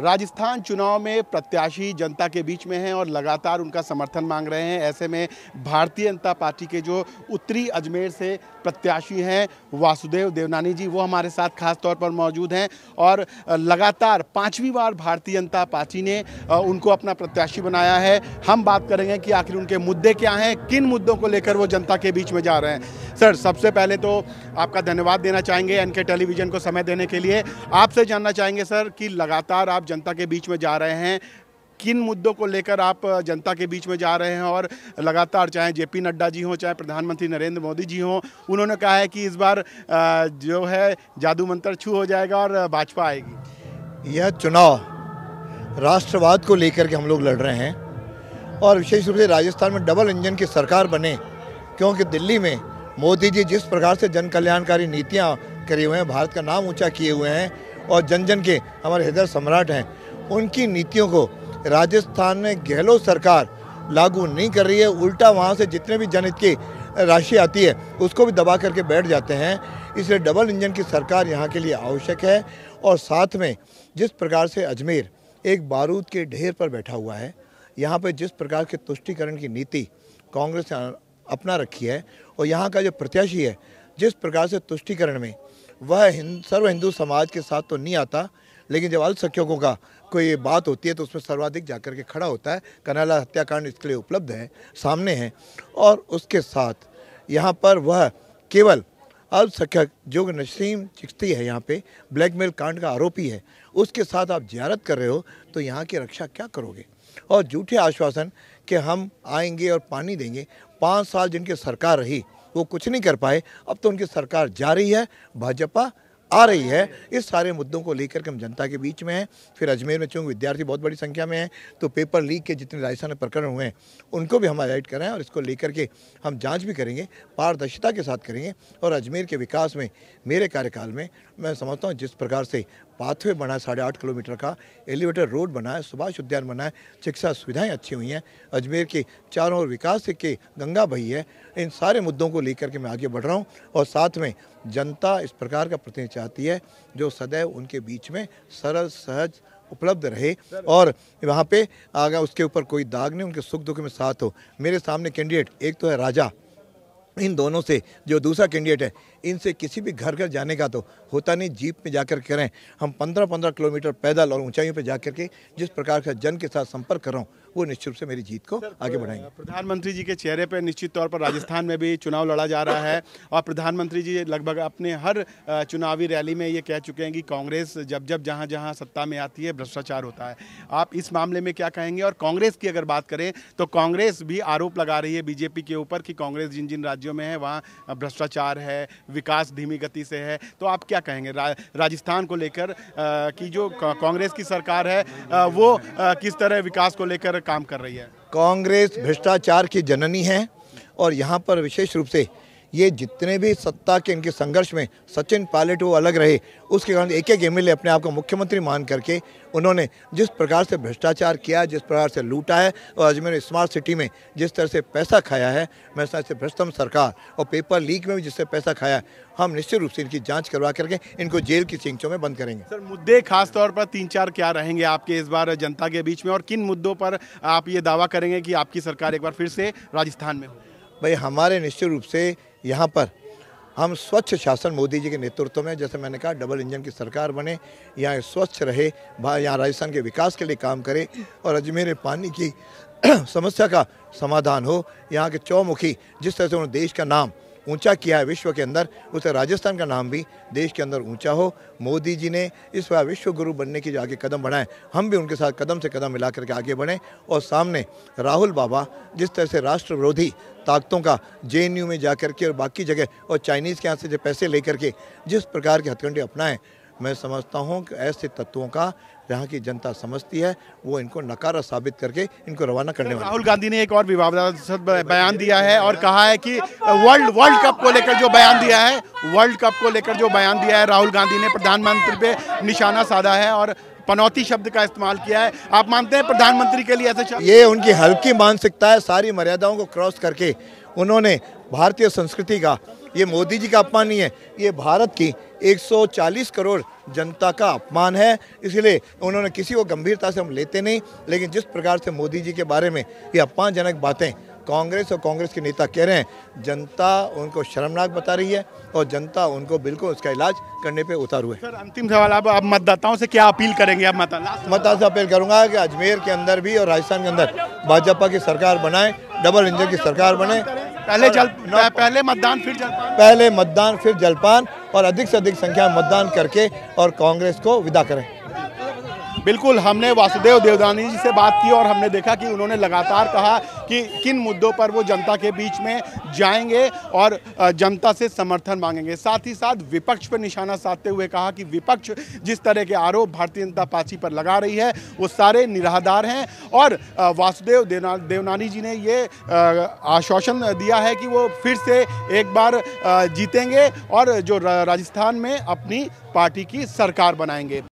राजस्थान चुनाव में प्रत्याशी जनता के बीच में हैं और लगातार उनका समर्थन मांग रहे हैं ऐसे में भारतीय जनता पार्टी के जो उत्तरी अजमेर से प्रत्याशी हैं वासुदेव देवनानी जी वो हमारे साथ खास तौर पर मौजूद हैं और लगातार पांचवी बार भारतीय जनता पार्टी ने उनको अपना प्रत्याशी बनाया है हम बात करेंगे कि आखिर उनके मुद्दे क्या हैं किन मुद्दों को लेकर वो जनता के बीच में जा रहे हैं सर सबसे पहले तो आपका धन्यवाद देना चाहेंगे एन के टेलीविज़न को समय देने के लिए आपसे जानना चाहेंगे सर कि लगातार आप जनता के बीच में जा रहे हैं किन मुद्दों को लेकर आप जनता के बीच में जा रहे हैं और लगातार चाहे जेपी नड्डा जी हों चाहे प्रधानमंत्री नरेंद्र मोदी जी हों उन्होंने कहा है कि इस बार जो है जादू मंत्र छू हो जाएगा और भाजपा आएगी यह चुनाव राष्ट्रवाद को लेकर के हम लोग लड़ रहे हैं और विशेष रूप से राजस्थान में डबल इंजन की सरकार बने क्योंकि दिल्ली में मोदी जी जिस प्रकार से जन कल्याणकारी नीतियाँ करे हुए हैं भारत का नाम ऊँचा किए हुए हैं और जन जन के हमारे हृदय सम्राट हैं उनकी नीतियों को राजस्थान में गहलोत सरकार लागू नहीं कर रही है उल्टा वहाँ से जितने भी जनहित की राशि आती है उसको भी दबा करके बैठ जाते हैं इसलिए डबल इंजन की सरकार यहाँ के लिए आवश्यक है और साथ में जिस प्रकार से अजमेर एक बारूद के ढेर पर बैठा हुआ है यहाँ पर जिस प्रकार के तुष्टिकरण की नीति कांग्रेस ने अपना रखी है और यहाँ का जो प्रत्याशी है जिस प्रकार से तुष्टिकरण में वह हिंद, सर्व हिंदू समाज के साथ तो नहीं आता लेकिन जब अल्पसंख्यकों का कोई बात होती है तो उसमें सर्वाधिक जाकर के खड़ा होता है कनाला हत्याकांड इसके लिए उपलब्ध है सामने है और उसके साथ यहाँ पर वह केवल अल्पसंख्यक जो नसीम चिश्ती है यहाँ पे ब्लैकमेल कांड का आरोपी है उसके साथ आप जियारत कर रहे हो तो यहाँ की रक्षा क्या करोगे और झूठे आश्वासन कि हम आएंगे और पानी देंगे पाँच साल जिनकी सरकार रही वो कुछ नहीं कर पाए अब तो उनकी सरकार जा रही है भाजपा आ रही है इस सारे मुद्दों को लेकर के हम जनता के बीच में हैं फिर अजमेर में चूँकि विद्यार्थी बहुत बड़ी संख्या में हैं तो पेपर लीक के जितने राजस्थान में प्रकरण हुए हैं उनको भी हम हाईलाइट करें और इसको लेकर के हम जाँच भी करेंगे पारदर्शिता के साथ करेंगे और अजमेर के विकास में मेरे कार्यकाल में मैं समझता हूँ जिस प्रकार से पाथवे बना साढ़े आठ किलोमीटर का एलिवेटर रोड बना है सुभाष उद्यान बना है शिक्षा सुविधाएं अच्छी हुई हैं अजमेर के चारों ओर विकास के गंगा बही है इन सारे मुद्दों को लेकर के मैं आगे बढ़ रहा हूँ और साथ में जनता इस प्रकार का प्रतिनिधि चाहती है जो सदैव उनके बीच में सरल सहज उपलब्ध रहे और वहाँ पर आगे उसके ऊपर कोई दाग नहीं उनके सुख दुख में साथ हो मेरे सामने कैंडिडेट एक तो है राजा इन दोनों से जो दूसरा कैंडिडेट है इनसे किसी भी घर घर जाने का तो होता नहीं जीप में जाकर करें हम पंद्रह पंद्रह किलोमीटर पैदल और ऊंचाइयों पर जाकर के जिस प्रकार का जन के साथ संपर्क कर रहा हूँ वो निश्चित रूप से मेरी जीत को आगे बढ़ाएंगे प्रधानमंत्री जी के चेहरे पर निश्चित तौर पर राजस्थान में भी चुनाव लड़ा जा रहा है और प्रधानमंत्री जी लगभग अपने हर चुनावी रैली में ये कह चुके हैं कि कांग्रेस जब जब जहाँ जहाँ सत्ता में आती है भ्रष्टाचार होता है आप इस मामले में क्या कहेंगे और कांग्रेस की अगर बात करें तो कांग्रेस भी आरोप लगा रही है बीजेपी के ऊपर कि कांग्रेस जिन जिन राज्यों राज्यों में है वहाँ भ्रष्टाचार है विकास धीमी गति से है तो आप क्या कहेंगे रा, राजस्थान को लेकर कि जो कांग्रेस की सरकार है आ, वो आ, किस तरह विकास को लेकर काम कर रही है कांग्रेस भ्रष्टाचार की जननी है और यहाँ पर विशेष रूप से ये जितने भी सत्ता के इनके संघर्ष में सचिन पायलट वो अलग रहे उसके कारण एक एक एमएलए अपने आप को मुख्यमंत्री मान करके उन्होंने जिस प्रकार से भ्रष्टाचार किया जिस प्रकार से लूटा है और अजमेर स्मार्ट सिटी में जिस तरह से पैसा खाया है मैं समझते भ्रष्टम सरकार और पेपर लीक में भी जिससे पैसा खाया है हम निश्चित रूप से इनकी जाँच करवा करके इनको जेल की सिंचों में बंद करेंगे सर मुद्दे खासतौर पर तीन चार क्या रहेंगे आपके इस बार जनता के बीच में और किन मुद्दों पर आप ये दावा करेंगे कि आपकी सरकार एक बार फिर से राजस्थान में हो भाई हमारे निश्चित रूप से यहाँ पर हम स्वच्छ शासन मोदी जी के नेतृत्व में जैसे मैंने कहा डबल इंजन की सरकार बने यहाँ स्वच्छ रहे यहाँ राजस्थान के विकास के लिए काम करे और अजमेर पानी की समस्या का समाधान हो यहाँ के चौमुखी जिस तरह से उन्होंने देश का नाम ऊंचा किया है विश्व के अंदर उसे राजस्थान का नाम भी देश के अंदर ऊंचा हो मोदी जी ने इस बार विश्व गुरु बनने के जो आगे कदम बढ़ाएं हम भी उनके साथ कदम से कदम मिला के आगे बढ़ें और सामने राहुल बाबा जिस तरह से राष्ट्र विरोधी ताकतों का जे में जा के और बाकी जगह और चाइनीज़ के यहाँ से जो पैसे ले करके जिस प्रकार के हथकंडे अपनाएं मैं समझता हूँ कि ऐसे तत्वों का यहाँ की जनता समझती है वो इनको नकारा साबित करके इनको रवाना करने वाले राहुल गांधी ने एक और विवादास्पद बयान दिया है और कहा है कि वर्ल्ड वर्ल्ड कप को लेकर जो बयान दिया है वर्ल्ड कप को लेकर जो बयान दिया है राहुल गांधी ने प्रधानमंत्री पे निशाना साधा है और पनौती शब्द का इस्तेमाल किया है आप मानते हैं प्रधानमंत्री के लिए ऐसे शब्द ये उनकी हल्की मानसिकता है सारी मर्यादाओं को क्रॉस करके उन्होंने भारतीय संस्कृति का ये मोदी जी का अपमान नहीं है ये भारत की 140 करोड़ जनता का अपमान है इसलिए उन्होंने किसी को गंभीरता से हम लेते नहीं लेकिन जिस प्रकार से मोदी जी के बारे में ये अपमानजनक बातें कांग्रेस और कांग्रेस के नेता कह रहे हैं जनता उनको शर्मनाक बता रही है और जनता उनको बिल्कुल उसका इलाज करने पे उतार हुए सर अंतिम सवाल आप आप मतदाताओं से क्या अपील करेंगे आप मतदाता मतदाता से अपील करूंगा कि अजमेर के अंदर भी और राजस्थान के अंदर भाजपा की सरकार बनाए डबल इंजन की सरकार बने पहले जल पहले मतदान फिर जलपान पहले मतदान फिर जलपान और अधिक से अधिक संख्या मतदान करके और कांग्रेस को विदा करें बिल्कुल हमने वासुदेव देवदानी जी से बात की और हमने देखा कि उन्होंने लगातार कहा कि किन मुद्दों पर वो जनता के बीच में जाएंगे और जनता से समर्थन मांगेंगे साथ ही साथ विपक्ष पर निशाना साधते हुए कहा कि विपक्ष जिस तरह के आरोप भारतीय जनता पार्टी पर लगा रही है वो सारे निराधार हैं और वासुदेव देवनानी जी ने ये आश्वासन दिया है कि वो फिर से एक बार जीतेंगे और जो राजस्थान में अपनी पार्टी की सरकार बनाएंगे